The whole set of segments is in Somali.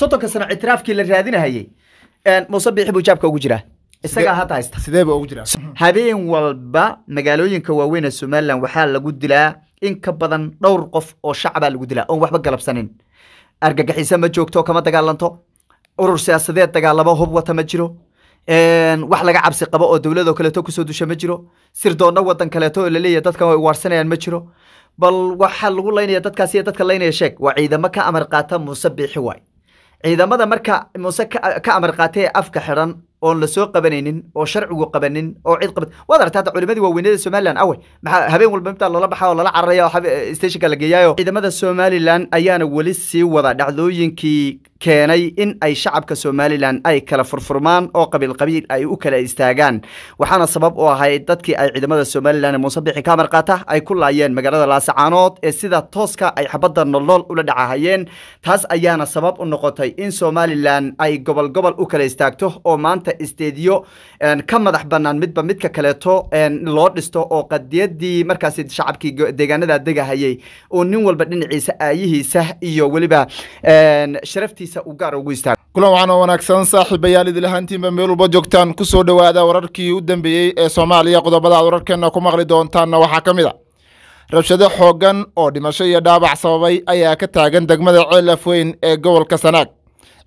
soddonka sano ictiraafkii la raadinahayey muuse biixi buu jaabka ugu jiraa isagaa hadda haysta ugu jira habeen walba magaalooyinka waaweyn ee somalilan waxaa lagu dilaa in ka badan dhowr qof oo shacabaa lagu dilaa oon waxba galabsanin argagixiise ma joogto kama dagaalanto urur siyaasadeed dagaalamo hub wata ma jiro wax laga cabsi qabo oo dowladoo kaleeto kusoo dusha ma jiro sirdoonna wadan kaleeto oo laleeyahy dadkan way waarsanayaan ma jiro bal waxaa lagu laynaya dadkaas iyo dadka laynaya sheeg waa ciidamo ka amar qaata muuse biixi waay ciidamada marka muuse ka amar qaatay ee afka xiran oon lasoo qabanaynin oo sharcigu qabanin oo cid qabat waad aragta hadda culimadii waaweynada somaliland awe maxaa habeen walba mitaa loola baxaa oo lala cararaya oo eh, stationka la geeyaayo ciidamada somaliland ayaana weli sii wada dhacdooyinkii keenay in ay shacabka somalilan ay kala furfurmaan oo qabiil qabiil ay u kala istaagaan waxaana sabab u ahay dadkii ay ciidamada somalilan ee muusabixi ka marqaata ay ku laayeen magaalada laasacaanood ee sida tooska ay xabadda nolol ula dhacahayeen taas ayaana sabab u noqotay in somalilan ay gobol gobol u kala istaagto oo maanta isteediyo ka madax banaan midba midka kaleeto loo dhisto oo qadiyadii markaasi shacabkii deegaanada degahayay oo nin walba dhinaciisa aayihiisa iyo weliba sharaftiisa wararkiisa u gaar ugu istaag kulan waxaan oo wanaagsan saaxiibayaal idil ahaantiinba meel walba joogtaan ku soo dhowaada wararkii u dambeeyey ee soomaaliya qodobada aad wararkeenna ku maqli doontaanna waxaa ka mid a ah. rabshado xooggan oo dhimasho iyo dhaabac sababay ayaa ka taagan degmada ceelaf weyn ee gobolka sanaag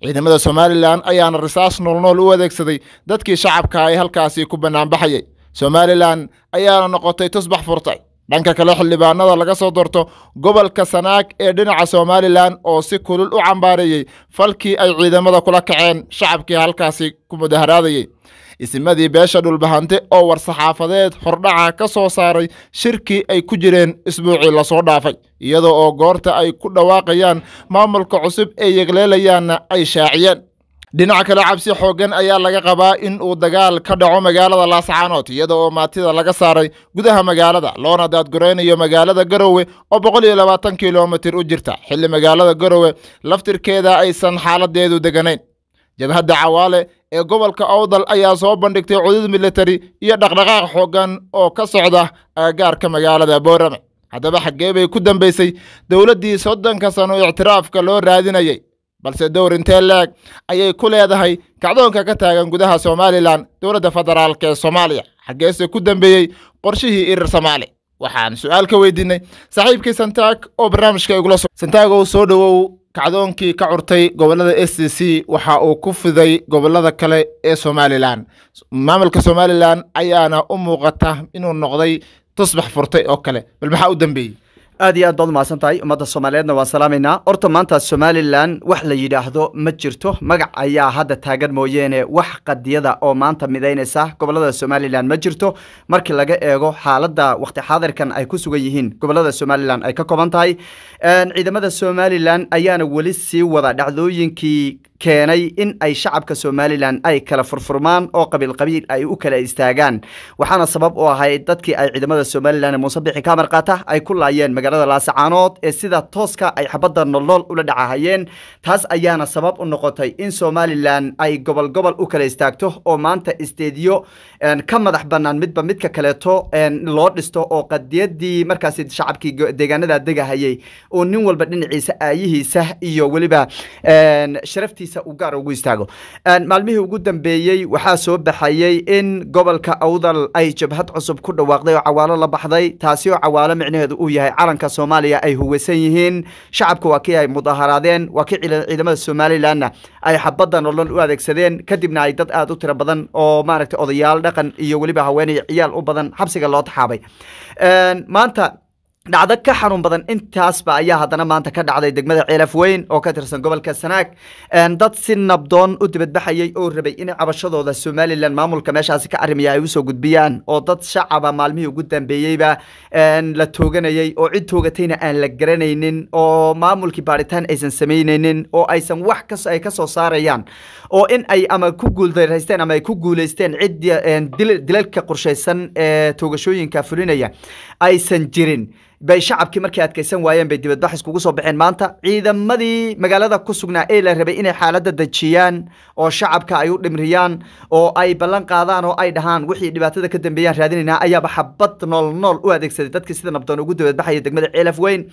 ciidamada somalilan ayaana risaas noolnool u adeegsaday dadkii shacabka ay halkaasi ku bannaanbaxayay somalilan ayaana noqotay tusbax furtay dhanka kale xildhibaanada laga soo doorto gobolka sanaag ee dhinaca somalilan oo si kulul u cambaareeyey falkii ay ciidamada kula kaceen shacabkii halkaasi ku mudaharaadayey isimadii beesha dhulbahante oo war-saxaafadeed hordhaca ka soo saaray shirkii ay ku jireen isbuucii lasoo dhaafay iyadoo oo goorta ay ku dhawaaqayaan maamulka cusub ee yegleelayaanna ay shaaciyeen dhinac kale cabsi xooggan ayaa laga qabaa in uu dagaal ka dhaco magaalada laascaanood iyada oo maatida laga saaray gudaha magaalada loona daadguraynayo magaalada garowe oo boqol iyo labaatan kilomitir u jirta xilli magaalada garowe laftirkeeda aysan xaaladeedu deganayn jabhadda cawaale ee gobolka owdal ayaa soo bandhigtay cudud militari iyo dhaqdhaqaaq xooggan oo ka socda agagaarka magaalada boorame haddaba xaggee bay ku dambaysay dowladdii soddonka sano ictiraafka loo raadinayay balse dowr intee leeg ayay ku leedahay kacdoonka ka taagan gudaha somalilan dowladda federaalk ee soomaaliya xaggeese ku dambeeyey qorshihii irir somaali waxaan su'aal ka weydiinay saaxiibkii santaag oo barnaamijka igula santaagow soo dhowow kacdoonkii ka curtay gobollada s c c waxa uu ku fiday gobollada kale ee somalilan maamulka somalilan ayaana u muuqata inuu noqday tusbax furtay oo kale bal maxaa u dambeeyey aad iyo aad baad umahadsan tahay ummadda soomaaliyeedna waan salaamaynaa horta maanta somalilan wax la yidhaahdo ma jirto magac ayaa hadda taagan mooyeene wax qadiyada oo maanta midaynaysa gobolada somalilan ma jirto markii laga eego xaaladda wakhti xaadirkan ay ku sugan yihiin gobolada somalilan ay ka kooban tahay ciidamada somalilan ayaana weli sii wada dhacdooyinkii keenay in ay shacabka somalilan ay kala furfurmaan oo qabiil qabiil ay u kala istaagaan waxaana sabab u ahayd dadkii ay ciidamada somalilan ee muuse bixi ka marqaata ay ku laayeen magaalada laasacaanood ee sida tooska ay xabadda nolol ula dhacahayeen taas ayaana sabab u noqotay in somalilan ay gobol gobol u kala istaagto oo maanta isteediyo ka madax banaan midba midka kaleeto loo dhisto oo qadiyadii markaas shacabkii deegaanada degahayay oo nin walba dhinaciisa aayihiisa iyo weliba sharaftiisa howshiisa uu gaar ugu istaago maalmihii ugu dambeeyey waxaa soo baxayey in gobolka awdal ay jabhad cusub ku dhawaaqday oo cawaalo la baxday taasi oo cawaalo micnaheedu uu yahay calanka soomaaliya ay huweysan yihiin shacabka waa kii ay mudaharaadeen waa kii ciidamada somalilanna ay xabadan olon u adeegsadeen kadibna ay dad aada u tira badan oo maaragta odayaal dhaqan iyo weliba haweenaya ciyaal u badan xabsiga loo taxaabay maanta dhacdo ka xanuun badan intaasba ayaa haddana maanta ka dhacday degmada ceelaf weyn oo ka tirsan gobolka sanaag dad si nabdoon u dibadbaxayay oo rabay in cabashadooda somalilan maamulka meeshaasi ka arrimaya ay usoo gudbiyaan oo dad shacaba maalmihii ugu dambeeyeyba la tooganayey oo cid toogatayna aan la garanaynin oo maamulkii baaritaan aysan samaynaynin oo aysan wax ay ka saarayaan oo in ay ama ku guuldaraysteen ama ay ku guulaysteen cid dilalka qorshaysan ee toogashooyinka fulinaya aysan jirin bay shacabkii markay adkaysan waayeen bay dibadbax iskugu soo baxeen maanta ciidamadii magaalada ku sugnaa ee la rabay inay xaaladda dajiyaan oo shacabka ay u dhimriyaan oo ay ballan qaadaan oo ay dhahaan wixii dhibaatada ka dambeeyaan raadinaynaa ayaaba xabad nool nool u adeegsaday dadkii sida nabdoon ugu dibadbaxaya degmada ceelaf weyn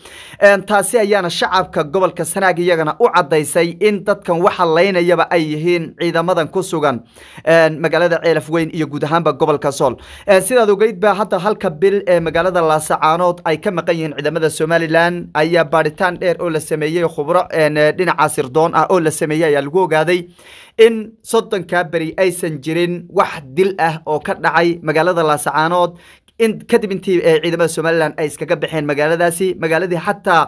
taasi ayaana shacabka gobolka sanaag iyagana u caddaysay in dadkan waxa laynayaba ay yihiin ciidamadan ku sugan magaalada ceelaf weyn iyo guud ahaanba gobolka sool sidaad ogeyd ba hadda halka bil ee magaalada laasacaanood ay ka maqan yihiin ciidamada somalilan ayaa baadhitaan dheer oo la sameeyey khubro dhinaca sirdoon ah oo la sameeyey ayaa lagu ogaaday in soddonkaa beri aysan jirin wax dil ah oo ka dhacay magaalada laasacaanood kadib intii eh, ciidamada somalilan ay iskaga baxeen magaaladaasi magaaladii xataa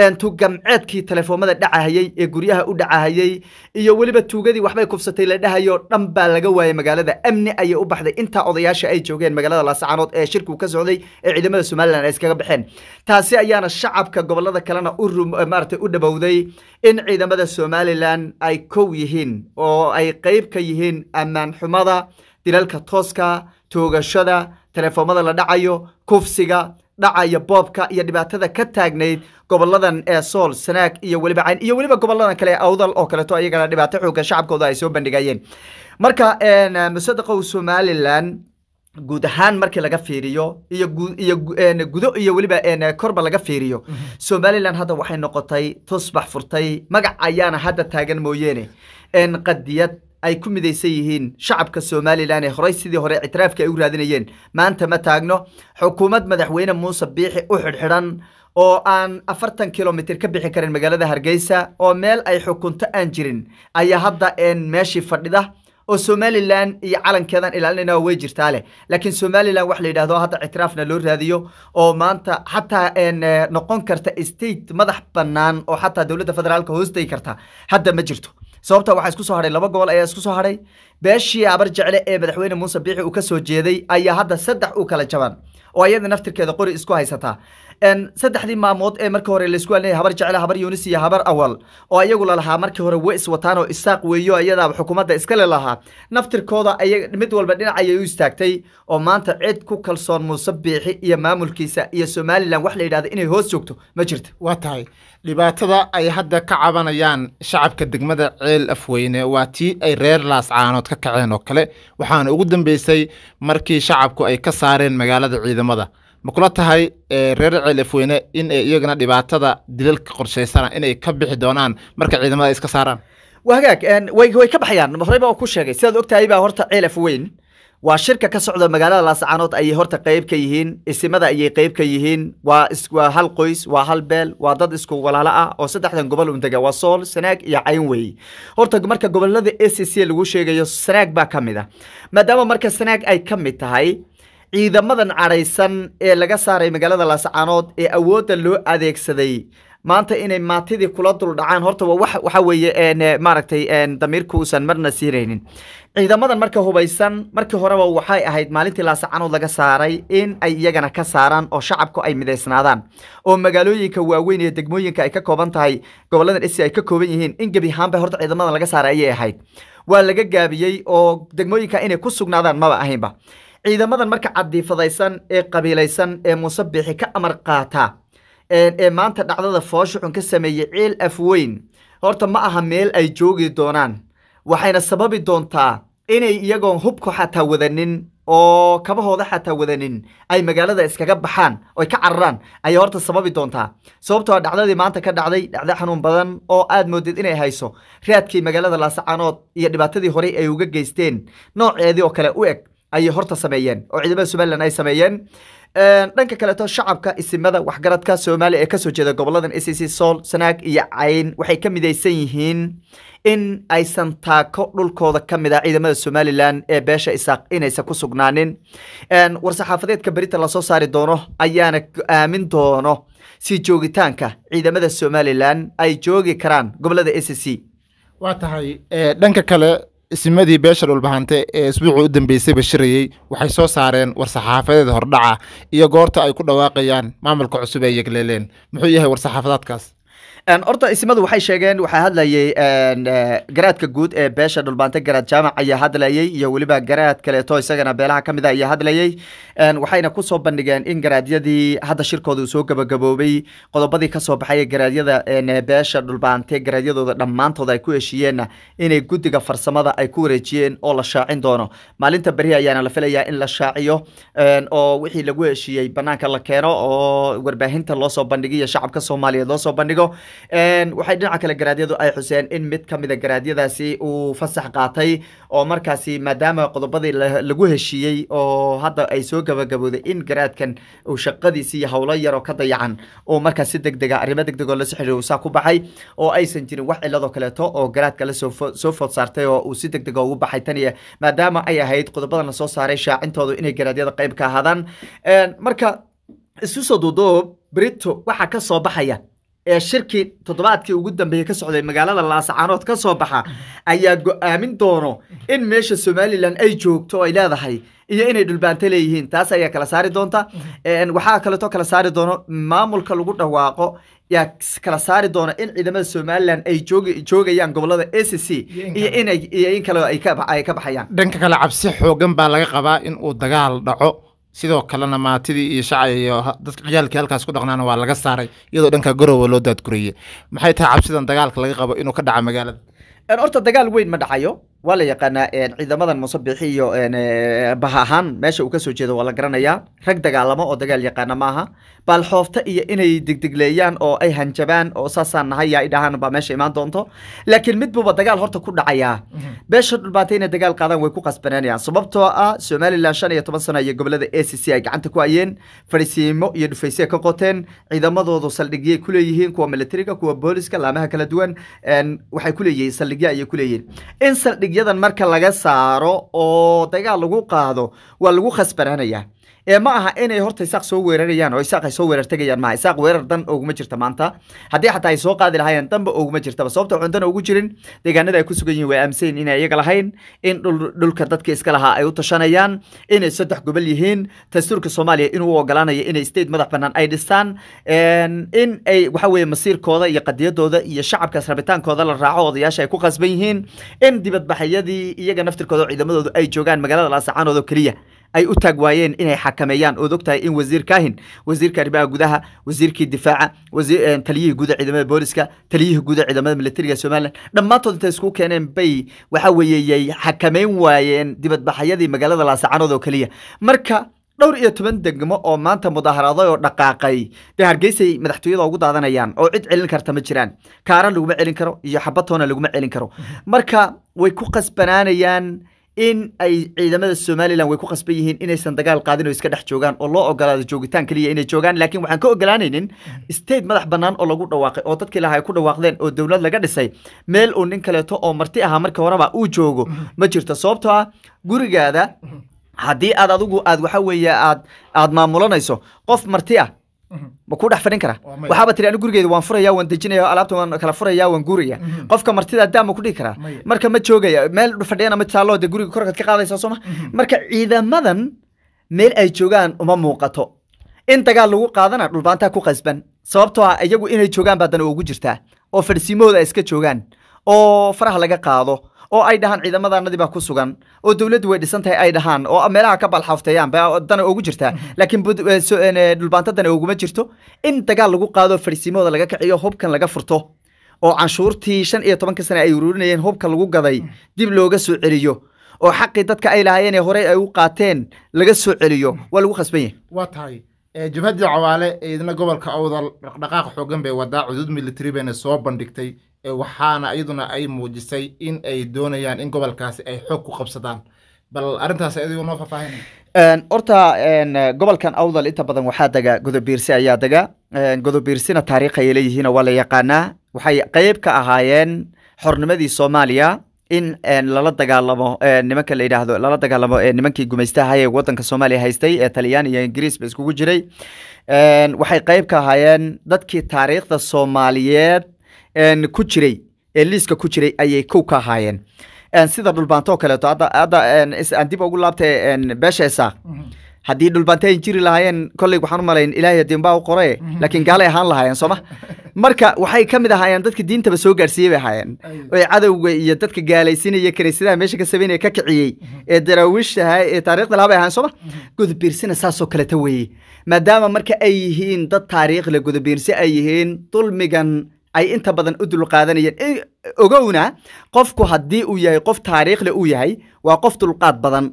eh, tugamceedkii telefoomada dhacahayey ee guryaha u dhacahayey iyo weliba tuugadii waxbay kufsatay la dhahayoo dhan baa laga waayey magaalada amni ayay u baxday intaa odayaasha ay joogeen magaalada laascaanood ee eh, shirkigu ka socday ee ciidamada somalilan ay iskaga baxeen taasi ayaana shacabka gobolada kalena maarata u dhabowday in ciidamada somalilan ay kow yihiin oo ay qeyb ka yihiin ammaan xumada dilalka tooska toogashada telefoomada la dhacayo kufsiga dhacaya boobka iyo dhibaatada ka taagnayd goboladan ee sool sanaag iyo weliba cayn iyo weliba goboladan kale ee awdal oo kaleeto iyagana dhibaato xoogga shacabkooda ay soo bandhigayeen marka musadaqow somalilan guud ahaan markii laga fiiriyo iyo iyo gudo iyo weliba korba laga fiiriyo mhm. somalilan hadda waxay noqotay tusbax furtay magac ayaana hadda taagan mooyeene qadiyad ay ku midaysan yihiin shacabka somalilan ee horey sidii hore ictiraafka ay u raadinayeen maanta ma taagno xukuumad madaxweyne muuse biixi u xidhxidhan oo aan afartan kilomitr ka bixi karin magaalada hargeysa oo meel ay xukunto aan jirin ayaa hadda een meeshii fadhida oo somalilan iyo calankeedan ilaalinayna way jirtaa leh laakiin somalilan wax la yidhahdo hadda ictiraafna loo raadiyo oo maanta xataa eh, noqon karta state madax bannaan oo xataa dowladda federaalka hoostegi karta hadda ma jirto sababta waxaa isku soo hadhay laba gobol ayaa isku soo hadhay beeshii abar jecle ee madaxweyne muuse biixi uu ka soo jeeday ayaa hadda saddex u kala jaban oo iyada naftirkeeda qori isku haysataa saddexdii maamood ee markii hore laisku alinay habar jecla habar yuunis iyo habar awal oo iyagu lalahaa markii hore way iswataan oo isaaq weeyo iyadaaba xukuumadda iskale lahaa naftirkooda mid walba dhinac ayay u istaagtay oo maanta cid ku kalsoon muuse biixi iyo maamulkiisa iyo somalilan wax la yidhahda inay hoos joogto ma jirta waa tahay dhibaatada ay hadda ka cabanayaan shacabka degmada ceel afweyne waa tii ay reer laascaanood ka kaceen oo kale waxaana ugu dambeysay markii shacabku ay ka saareen magaalada ciidamada ma kula tahay eh, reer ceelafweyne in eh, iyagana dhibaatada dilalka qorshaysana inay ka bixi doonaan marka ciidamada ay iska saaraan waa hagaag way ka baxayaan horeyba oo ku sheegay sidaad ogtahay horta ceelafweyn waa shirka ka socda magaalada laascaanood ayay horta qayb ka yihiin isimada ayay qeyb ka yihiin waa hal qoys waa hal beel waa dad isku walaalo ah oo saddexdan gobol undega waa sool sanaag iyo cayn weeye horta marka gobolada a c lagu sheegayo sanaag baa ka mid ah maadaama marka sanaag ay ka mid tahay ciidamadan cadhaysan ee laga saaray magaalada laascaanood ee awoodda loo adeegsaday maanta inay maatidii kula duldhacaan horta waxa weeye maaragtay damiirku uusan marna siinaynin ciidamadan marka hubaysan markii horeba waxay ahayd maalintii laasacanood laga saaray in ay iyagana ka saaraan oo shacabku ay midaysnaadaan oo magaalooyinka waaweyn iyo degmooyinka ay ka kooban tahay gobolladan isi ay ka kooban yihiin in gebi ahaanba horta ciidamadan laga saaray ayay ahayd waa laga gaabiyey oo degmooyinka inay ku sugnaadaan maba ahaynba ciidamadan marka cadiifadaysan ee qabiilaysan ee muuse bixi ka amar qaata ee maanta dhacdada foosha ka sameeyey ciil afweyn horta ma aha meel ay joogi doonaan waxayna sababi doontaa inay iyagoon hubka xataa wadanin oo kabahooda xataa wadanin ay magaalada iskaga baxaan oy ka cararaan ayay horta sababi doontaa sababtoo ah dhacdadii maanta ka dhacday dhacdo xanuun badan oo aad moodeed inay hayso raadkii magaalada laasacaanood iyo dhibaatadii horey ay uga geysteen nooceedii oo kale u eg ayay horta sameeyeen oo ciidamada somalilan ay sameeyeen dhanka kaleeto shacabka isimada waxgaradka soomaaliya ee kasoo jeeda gobolladan sc sool sanaag iyo cayn waxay ka midaysan yihiin in aysan taako dhulkooda ka mid ah ciidamada somalilan ee beesha isaaq inaysan ku sugnaanin war-saxaafadeedka berita lasoo saari doono ayaana go-aamin doono si joogitaanka ciidamada somalilan ay joogi karaan gobolada sc waa tahay dhanka kale isimadii beesha dhulbahante ee isbuuca u dambeysayba shirayey waxay soo saareen war-saxaafadeed hordhaca iyo goorta ay ku dhawaaqayaan maamulka cusub ee yegleeleen muxuu yahay war-saxaafadaadkaas horta ismadu waxay sheegeen waxaa hadlayay e, garaadka guud ee beesha dhulbaante garaad jaamac ayaa hadlayay iyo weliba garaad kaleeto isagana beelaha kamid a ah ayaa hadlayay waxayna kusoo bandhigeen in garaadyadii hadda shirkooda soo gabagaboobay qodobadii kasoo baxay garaadyada e, beesha dhulbaante garaadyadooda dhammaantooda ay ku heshiiyeen inay guddiga farsamada ay ku wareejiyeen oo la shaacin doono maalinta beri ayaana la filayaa in la shaaciyo oo wixii lagu heshiiyey banaanka la keeno oo warbaahinta loosoo bandhigiyo shacabka soomaaliyeed loosoo bandhigo waxay dhinaca kale garaadyadu ay xuseen in mid ka mida garaadyadaasi uu fasax qaatay oo markaasi maadaama qodobadii lagu heshiiyey oo hadda ay soo gabagabooday in garaadkan uu shaqadiisi iyo howlo yaroo ka dayacan oo markaas si deg arrimo deg degoo lasi xiriir ku baxay oo aysan jirin wax cilladoo kaleeto oo garaadka la soosoo food saartay oo uu si deg ugu baxay taniya maadaama ay ahayd qodobadan lasoo saaray shaacintoodu inay garaadyada qayb ka ahaadaan marka isu soo duuduub brito waxaa ka soo baxaya ee shirkii toddobaadkii ugu dambeeyey ka socday magaalada laasacaanood ka soo baxa ayaa go'aamin doono in meesha somalilan ay joogto oo ay leedahay iyo inay dhulbaanto leeyihiin taas ayaa kala saari doonta waxaa kaleeto kala saari doono maamulka lagu dhawaaqo yaa kala saari doona in ciidamada somalilan ay joogayaan gobolada a c c iyo in kale ay ka baxayaan dhanka kale cabsi xoogan baa laga qabaa in dagaal dhaco sidoo kalena maatidii iyo shacay iyo dadka ciyaalkii halkaas ku dhaqnaana waa laga saaray iyadoo dhanka garowa loo daadgurayey maxay tahay cabsidan dagaalka laga qabo inuu ka dhaca magaalada horta dagaal weyn ma dhacayo waa la yaqaanaa ciidamadan musabixi iyo baha ahaan meesha uu kasoo jeedo waa la garanayaa rag dagaalamo oo dagaal yaqaana maaha baalxoofta iyo inay degdegleeyaan oo ay hanjabaan oo saasaan nahay yaa idhahaan baa meesha imaan doonto laakiin midbuba dagaal horta ku dhacayaa mhm. beesha dhulbaatay inay dagaal qaadaan way ku qasbanaanayaan sababtoo ah somalilan shan iyo toban sano iyo gobolada a c c ay gacanta ku hayeen farisiimo iyo dhufaysye ka qoteen ciidamadoodu saldhigyay ku leeyihiin kuwa militariga kuwa booliska laamaha kala duwan waxay ku leeyihiin saldhigya ayay ku leeyihiin in saldhig xadgudubyadan marka laga saaro oo dagaal lagu qaado waa lagu khasbanaanayaa ee ma aha inay horta isaaq soo weerarayaan oo isaaq ay soo weerar tegayaan maaha isaaq weerar dan ooguma jirta maanta haddii xataa ay soo qaadi lahaayeen danba ooguma jirtaba sababta waxaan ugu jirin deegaanada ay ku sugan yihin way aaminsayin inay iyaga lahayn in dhulka dadka iska lahaa ay u tashanayaan inay saddex gobol yihiin dastuurka soomaaliya inuu ogolaanayo inay state madax banaan ay dhistaan in ay waxa weeye masiirkooda iyo qadiyadooda iyo shacabkaas rabitaankooda la raaco odayaasha ay ku qasban yihiin in dibadbaxyadii iyaga naftirkooda ciidamadooda ay joogaan magaalada laasacaanooda keliya ay u taag waayeen inay xakameeyaan ood ogtahay in wasiir kaahin wasiirka arrimaha gudaha wasiirkii difaaca eh, taliyihii guud ciidamada booliska taliyihii guuda ciidamada militariga somalilan dhammaantood intay isku keeneen bay waxa weeye yay xakameyn waayeen dibadbaxyadii magaalada laasacanood oo keliya marka dhowr iyo toban degmo oo maanta mudaharaaday oo dhaqaaqay dee hargeysay madaxtooyada ugu daadanayaan oo cid celin karta ma jiraan kaaran laguma celin karo iyo xabatoona laguma celin karo mm-hmm. marka way ku qasbanaanayaan in ay ciidamada somalilan way ku qasban yihiin inaysan dagaal qaadin oo iska dhex joogaan oo loo ogolaado joogitaan keliya inay joogaan laakiin waxaan ka ogolaanaynin mm-hmm. state madax bannaan oo lagu dhawaaqay oo dadkii laha ay ku dhawaaqdeen oo dowlad laga dhisay meel uu nin kaleeto oo marti ahaa marka horeba uu joogo mm-hmm. ma jirto sababtoo ah gurigaada mm-hmm. haddii aad adigu aad waxa weeye aad aad maamulanayso qof marti ah ma ku dhex fadhin kara waxaaba tiri anigu gurigeeda waan furaya waan dejinaya alaabta waan kala furaya waan guuraya mhm. qofka martida daa ma ku dhihi karaa marka ma joogaya meel fadhiyana ma taallo dee guriga korkaad ka qaadaysaa sooma mhm. marka ciidamadan meel ay joogaan uma muuqato in dagaal lagu qaadana dhulbaantaa ku qasban sababtoo ah iyagu inay joogaan baa dan ugu jirtaa oo fadhsiimahooda ay iska joogaan oo faraha laga qaado oo ay dhahaan ciidamadanadii baa ku sugan oo dowladdu way dhisan tahay ay dhahaan oo meelaha ka balxafteeyaan ba dana ugu jirtaa mm-hmm. laakiin eh, eh, dhulbaantadana dana uguma jirto in dagaal lagu qaado farsimooda laga kaciyo hubkan laga furto oo canshuurtii shan iyo tobanka sane ay ururinayeen hubka lagu gaday mm-hmm. dib looga soo celiyo oo xaqii dadka ay lahaayeen ee horey ay u qaateen laga soo celiyo mm-hmm. waa lagu khasban yahay waa tahay eh, jabhaddii cawaale ee idna gobolka awdal dhaqdhaqaaq xoogan bay wadaa cuduud militari bayna soo bandhigtay waxaana iyaduna ay muujisay in ay doonayaan in gobolkaasi ay xoog ku qabsadaan bal arrintaas adigu noo faahfaahin horta gobolkan awdal inta badan waxaa dega godobiirsi ayaa dega godobiirsina taariikh ayay leeyihiin waa la yaqaanaa waxay qeyb ka ahaayeen xornimadii soomaaliya in lala dagaalamo nimanka la yidhaahdo lala dagaalamo nimankii gumaystaha ee wadanka soomaaliya haystay ee taliyaan iyo ingiriis ba iskugu jiray waxay qeyb ka ahaayeen dadkii taariikhda soomaaliyeed ku jiray ee liiska ku jiray ayay kow ka ahaayeen sida dhulbaanto oo kaleeto adda dib ugu laabtay beesha isaaq mhm. haddii dhulbaanta ayn jiri lahaayeen kolley waxaan u malayn ilaahay diinbaa u qoree mhm. laakiin gaalay ahaan lahaayeen sooma marka waxay ka mid ahaayeen dadka diintaba soo gaarsiiyey bay ahaayeen ee cadowga iyo dadka gaalaysinaya kiniisadaha meesha ka sameynaya ka kiciyey mhm. ee daraawiishaha ee taarikhda lahaa bay ahayen sooma gudubiirsina saasoo kaleta weeye maadaama marka ay yihiin dad taariikh gudubiirsi ay yihiin dulmigan ay inta badan u dulqaadanayeen ogowna qofku haddii uu yahay qof taariikhle uu yahay waa qof dulqaad badan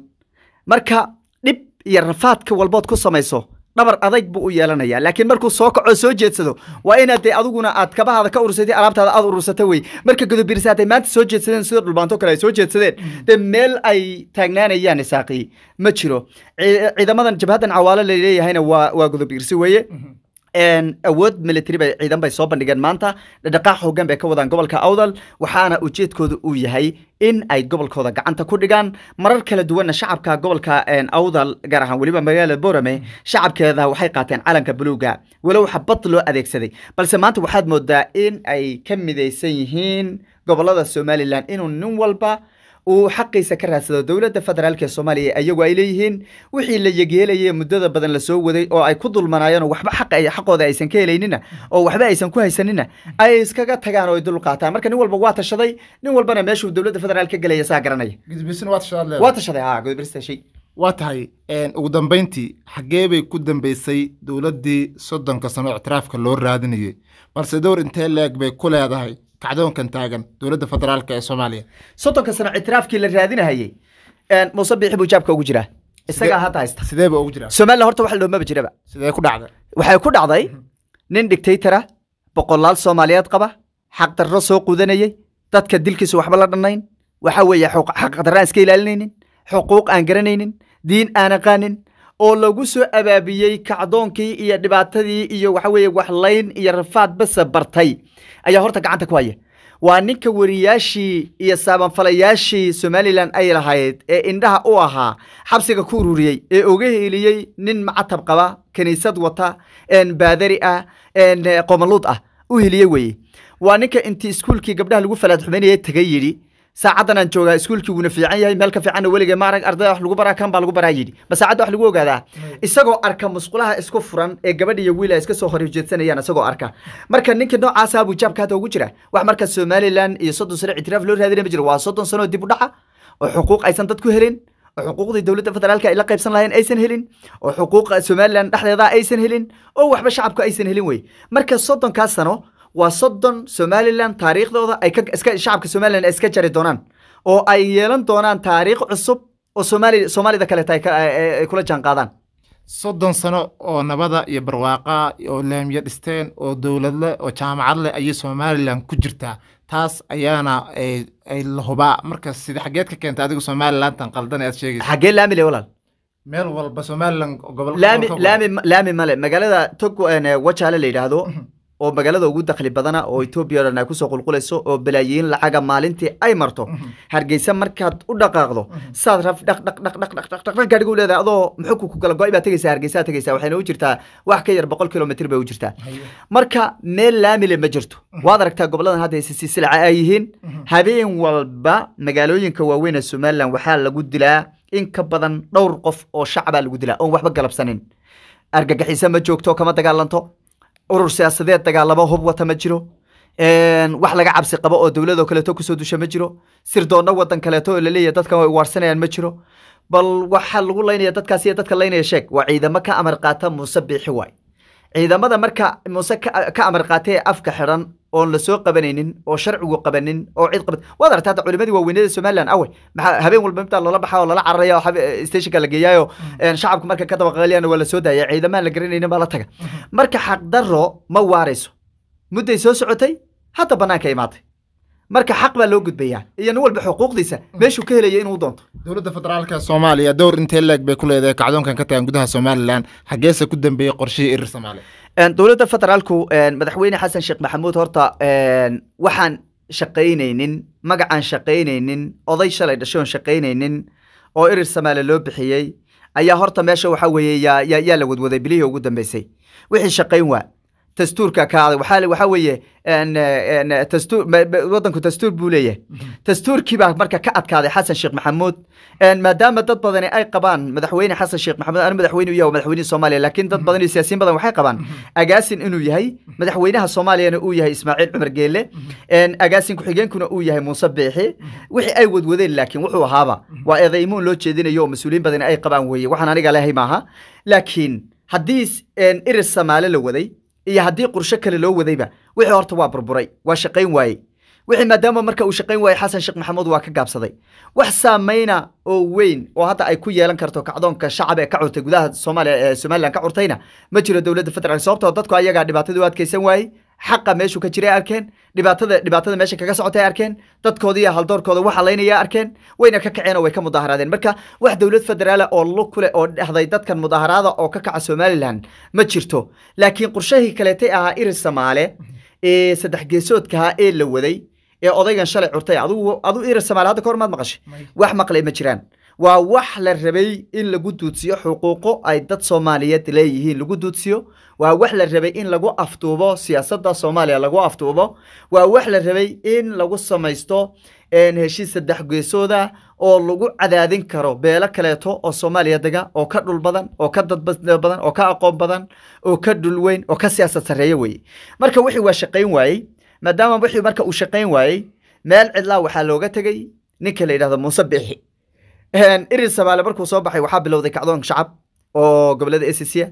marka dhib iyo rafaadka walbood ku samayso dhabar adayg buu u yeelanaya laakiin markuu soo kaco soo jeedsado waa inaad dee adiguna aad kabahaada ka urursatay alaabtaada aad urursata wey marka godobiirsa haday maanta soo jeedsadeen sida dhulbaanto kale ay soo jeedsadeen dee meel ay taagnaanayaan isaaqii ma jiro ciidamadan jabhadan cawaalo la leeyahayna waa waa godobiirsi weeye mhm awood military bay ciidan bay soo bandhigeen maanta dhaqaax hoggaan bay ka wadaan gobolka awdal waxaana ujeedkooda uu yahay in ay gobolkooda gacanta ku dhigaan marar kala duwanna shacabka gobolka awdal gaar ahaan weliba magaalada borame shacabkeeda waxay qaateen calanka buluuga walow xabad loo adeegsaday balse maanta waxaad moodaa in ay ka midaysan yihiin gobolada somalilan inuu nin walba uu xaqiisa ka raadsado dowladda federaalk ee soomaaliya ayagu ay leeyihiin wixii la yegeelaye muddada badan lasoo waday oo ay ku dulmanaayeen oo waxba xaqooda aysan ka helaynina oo waxba aysan ku haysanina ay iskaga tagaan oo ay dul qaataan marka nin walba waa tashaday nin walbana meeshuu dowladda federaal ka gelaya saa garanaya waa tashaday gudbiristay waa tahay ugu dambayntii xaggee bay ku dambaysay dowladdii soddonka sano ictiraafka loo raadinayay balse dowr intee leeg bay ku leedahay kacdoonkan taagan dowladda federaalk ee soomaaliya soddonka sano ictiraafkii la raadinahayey muuse biixi buu jaabka ugu jiraa isagaa hadda haysta sideeba ugu jiraa somaliya horta wax loomaba jiraba sidee ku dhacday waxay ku dhacday mhm. nin dictatara ah, boqolaal soomaaliyeed qaba xaq darro soo qudanayey dadka dilkiisu waxba la dhannayn waxa weeye xaq darro iska ilaalinaynin xuquuq aan garanaynin diin aan aqaanin oo lagu soo abaabiyey kacdoonkii iyo dhibaatadii iyo waxaweye waxlayn iyo rafaad base bartay ayaa horta gacanta ku haya waa ninka wariyaashii iyo saabanfalayaashii somalilan ay lahayd ee indhaha u ahaa xabsiga ku ururiyey ee oga heliyey nin macatab qaba kiniisad wata baadari ah eh, qomaluud ah u heliyey weye waa ninka intii iskuulkii gabdhaha lagu falaad xumaynaya tegay yidhi saacaddan aan joogaa iskuulkii wuuna fiican yahay meel ka fiicanna weligee maarag ardayda wax lagu baraa kan baa lagu baraa yidhi ma saacadda wax lagu ogaadaa hmm. isagoo arka musqulaha isku furan ee gabadh iyo wiil ay iska soo hor ujeedsanayaan isagoo arka marka ninka noocaasaa jaabka hadda ugu jira wax marka somalilan iyo soddon sano ictiraaf loo raadinay ma jiro waa soddon sanoo dib u dhaca oo xuquuq aysan dadku helin oo xuquuqdii dowladda federaalka ay la qaybsan lahayeen aysan helin oo xuquuqa somalilan dhexdeeda aysan helin oo waxba shacabku aysan helin wey marka soddonkaas sano waa soddon somalilan taariikhdooda ay shacabka somalilan ay iska jari doonaan oo ay yeelan doonaan taariikh cusub oo somaali soomaalida kaleeta ay kula jaanqaadaan soddon sano oo nabada iyo barwaaqaa oo laamiya dhisteen oo dowladle oo jaamacadleh ayay somalilan ku jirtaa taas ayaana ay lahubaa marka sida xageed ka keenta adigu somalilantan qaldan aad sheegaysa xagee laamile walaal meel walba somalilan gobol laami male magaalada tog eh, wajaale la yidhaahdo mhm oo magaalada ugu dakhli badana oo mm-hmm. etoobiya dhan ay kusoo qulqulayso oo balaayiin lacaga maalintii ay marto mm-hmm. hargeysa markaad u dhaqaaqdo mm-hmm. saad raf dhaq meel laamile ma jirto waad aragtaa goboladan walba magaalooyinka waaweyn ee lagu dilaa in badan dhowr qof oo shacbaa ah urur siyaasadeed dagaalamo hub wata ma jiro wax laga cabsi qabo oo dowladoo kaleeto kusoo dusha ma jiro sirdoonno wadan kaleeto oo laleeyahy dadkan way uwaarsanayaan ma jiro bal waxaa lagu laynaya dadkaasiiyo dadka laynaya sheeg waa ciidamo ka amar qaata muuse biixi waay ciidamada marka muuse ka amar qaatay ee afka xiran oon lasoo qabanaynin oo sharcigu qabanin oo cid qabat waad aragta hadda culimadii waaweynada somaliland awe maxaa habeen walba mitaa loola baxa oo lala cararaya oo eh, stationka la geeyaayo mm-hmm. shacabku marka ka dabaqalayana waa la soo daaya ciidamaan la garanaynin baa la taga mm-hmm. marka xaqdarro ma waarayso mudday soo socotay hadda bannaanka imaatay marka xaq baa loo gudbayaa iyo nin walba xuquuqdiisa meeshuu ka helaya inuu doonto dowladda federaalka soomaaliya dowr intee leeg bay ku leedahay kacdoonkan ka tagan gudaha somalilan xageese ku dambeeyey qorshihii irir soomaaliya dowladda federaalku madaxweyne xasan sheekh maxamuud horta waxaan shaqaynaynin magacaan shaqaynaynin oday shalay dhashoon shaqaynaynin oo irir soomaaliya loo bixiyey ayaa horta meesha waxa weeye yaa yaa la wadwaday bilihii ugu dambeysay wixii shaqayn waa dastuurka kaada waaa waxaa weeye wadanku dastuur buu leeyahay dastuurkiibaa marka ka adkaaday xasan sheekh maxamuud maadaama dad badani ay qabaan madaxweyne xasan sheekh maxamuud anu madaxweyne u yahay madaxweynihi soomaaliya laakiin dad badan iyo siyaasiyin badan waxay qabaan agaasin inuu yahay madaxweynaha soomaaliyana uu yahay ismaaciil cumar geele agaasin ku-xigeenkuna uu yahay muuse biixi wixii ay wadwadeen laakiin wuxuu ahaaba waa eedaymuun loo jeedinayo oo mas-uuliyiin badani ay qabaan weeye waxaan aniga lehay maaha laakiin haddii iris samaale la waday iyo haddii qorsho kale loo wadayba wixii horta waa burburay waa shaqayn waayey wixii maadaama marka uu shaqayn waayey xasan sheekh maxamuud waa ka gaabsaday wax saamayna oo weyn oo hadda ay ku yeelan karto kacdoonka shacab ee ka curtay gudaha ee somaliland ka curtayna ma jiro dowladda federaalk sababtoo ah dadku ayagaa dhibaatadu adkaysan waayey xaqa meeshuu ka jiray arkeen dhibaatada dhibaatada meesha kaga socotay arkeen dadkoodii haldoorkooda wax laynaya arkeen wayna ka kaceen oo way ka mudaaharaadeen marka wax dowlad federaala oo lug kule oo dhahday dadkan mudaaharaada oo ka kaca somalilan ma jirto laakiin qorshahii kaleetay ahaa iri samaale ee saddex geesoodkaha ee la waday ee odaygan shalay curtay adigu adu iri samaale hadda ka hor maad maqashay wax maqlay ma jiraan waa wax la rabay in lagu duudsiyo xuquuqo ay dad soomaaliyeed leeyihiin lagu duudsiyo waa wax la rabay in lagu afduubo siyaasadda soomaaliya lagu aftuubo waa wax la rabay in lagu samaysto heshiis saddex geesooda oo lagu cadaadin karo beelo kaleeto oo soomaaliya dega oo ka dhul badan oo ka dad badan oo ka aqoon badan oo ka dhul weyn oo ka siyaasad sarreeye weeye marka wixii waa shaqayn waayey maadaama wixii marka uu shaqayn waayey meel cidlaa waxaa looga tegey ninka la yidhahdo muuse biixi irin sabaale markuu soo baxay waxaa bilowday kacdoonka shacab oo gobolada ecca ah.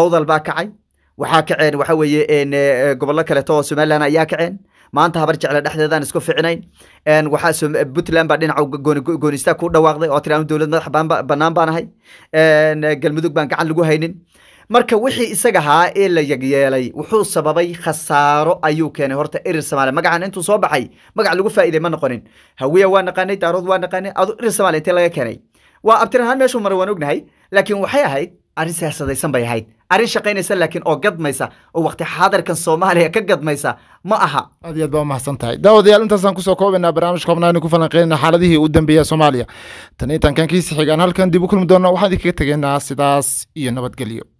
awdal baa kacay waxaa kaceen waxa weeye eh, gobollo kaleeto oo somalilan ayaa kaceen maanta habar jecla dhexdeedaan isku ficinayn waxaa puntland baa dhinaca goonistaa ku dhawaaqday oo tiraan dowlad madax banaan baan ahay galmudug baan gacan lagu haynin marka wixii isaga ahaa ee la yagyeelay wuxuu sababay khasaaro ayuu keenay horta erir somaaliya magacan intuu soo baxay magac lagu faa'iiday ma noqonin hawiya waa naqaanay daarood waa naqaanay adu erir somaaliya intee laga keenay waa abtirahaan meeshuu maray waan ognahay laakiin waxay ahayd arrin siyaasadaysan bay ahayd arrin shaqaynaysa laakiin oo gadmaysa oo waqti xaadarkan soomaaliya ka gadmaysa ma aha aad iyo aad baa umahadsan tahay daawadayaal intaasaan kusoo koobaynaa barnaamijka xubnaa inu ku falanqeynana xaaladihii u dambeeya soomaaliya tan iyo tankan kiisi halkan dib u kulmi doonna waxaan idinkaga tegaynaa sidaas iyo nabadgelyo